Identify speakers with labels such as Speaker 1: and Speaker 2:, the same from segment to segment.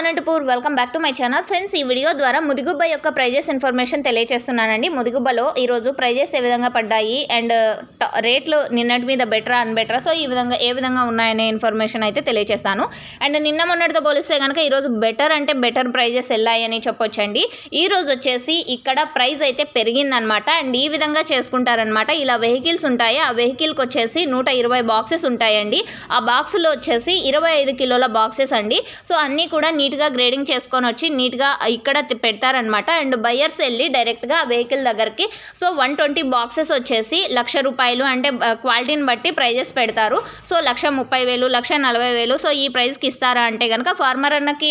Speaker 1: Anantapur welcome back to my channel friends ఈ video ద్వారా ముదిగుబ్బ యొక్క ప్రైజెస్ ఇన్ఫర్మేషన్ తెలియజేస్తున్నానండి ముదిగుబ్బలో ఈరోజు ప్రైజెస్ ఏ విధంగా పడ్డాయి అండ్ uh, రేట్లు నిన్నటి మీద బెటరా బెటరా సో ఈ విధంగా ఏ విధంగా ఉన్నాయనే ఇన్ఫర్మేషన్ అయితే తెలియజేస్తాను అండ్ నిన్న మొన్నటితో పోలిస్తే కనుక ఈరోజు బెటర్ అంటే బెటర్ ప్రైజెస్ వెళ్ళాయని చెప్పొచ్చండి ఈ రోజు వచ్చేసి ఇక్కడ ప్రైస్ అయితే పెరిగిందనమాట అండ్ ఈ విధంగా చేసుకుంటారనమాట ఇలా వెహికల్స్ ఉంటాయి ఆ వెహికల్కి వచ్చేసి నూట ఇరవై బాక్సెస్ ఉంటాయండి ఆ బాక్సులో వచ్చేసి ఇరవై ఐదు కిలోల బాక్సెస్ అండి సో అన్నీ కూడా నీట్గా గ్రేడింగ్ చేసుకొని వచ్చి నీట్గా ఇక్కడ పెడతారనమాట అండ్ బయర్స్ వెళ్ళి డైరెక్ట్గా వెహికల్ దగ్గరికి సో వన్ ట్వంటీ బాక్సెస్ వచ్చేసి లక్ష రూపాయలు అంటే క్వాలిటీని బట్టి ప్రైజెస్ పెడతారు సో లక్ష ముప్పై వేలు లక్ష నలభై వేలు సో ఈ ప్రైస్కి ఇస్తారా అంటే కనుక ఫార్మర్ అన్నకి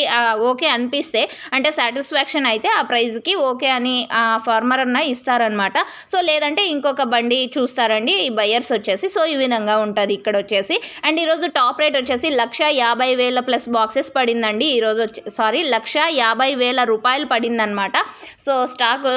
Speaker 1: ఓకే అనిపిస్తే అంటే సాటిస్ఫాక్షన్ అయితే ఆ ప్రైజ్కి ఓకే అని ఫార్మర్ అన్న ఇస్తారనమాట సో లేదంటే ఇంకొక బండి చూస్తారండి ఈ బయర్స్ వచ్చేసి సో ఈ విధంగా ఉంటుంది ఇక్కడ వచ్చేసి అండ్ ఈరోజు టాప్ రేట్ వచ్చేసి లక్ష యాభై వేల ప్లస్ బాక్సెస్ పడిందండి ఈరోజు సారీ లక్ష యాభై వేల రూపాయలు పడిందనమాట సో స్టాక్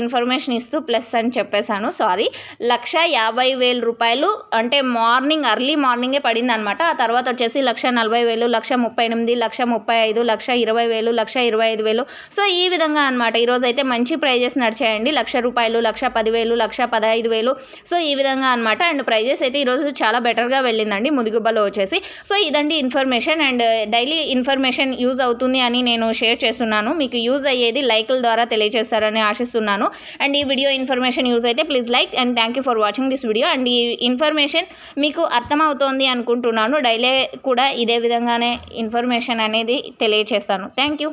Speaker 1: ఇన్ఫర్మేషన్ ఇస్తూ ప్లస్ అని చెప్పేశాను సారీ లక్ష యాభై వేల రూపాయలు అంటే మార్నింగ్ అర్లీ మార్నింగే పడిందనమాట ఆ తర్వాత వచ్చేసి లక్ష నలభై వేలు లక్ష ముప్పై ఎనిమిది లక్ష ముప్పై ఐదు లక్ష ఇరవై వేలు లక్ష ఇరవై ఐదు వేలు సో ఈ విధంగా అనమాట ఈరోజు అయితే మంచి ప్రైజెస్ నడిచాయండి లక్ష రూపాయలు లక్ష పదివేలు లక్ష పదహైదు వేలు సో ఈ విధంగా అనమాట అండ్ ప్రైజెస్ అయితే ఈరోజు చాలా బెటర్గా వెళ్ళిందండి ముదిగుబలో వచ్చేసి సో ఇదండి information and daily information use అవుతుంది అవుతుంది అని నేను షేర్ చేస్తున్నాను మీకు యూజ్ అయ్యేది లైక్ల ద్వారా తెలియజేస్తారని ఆశిస్తున్నాను అండ్ ఈ వీడియో ఇన్ఫర్మేషన్ యూజ్ అయితే please like and thank you for watching this video and ఈ ఇన్ఫర్మేషన్ మీకు అర్థమవుతోంది అనుకుంటున్నాను డైలీ కూడా ఇదే విధంగానే ఇన్ఫర్మేషన్ అనేది తెలియజేస్తాను థ్యాంక్ యూ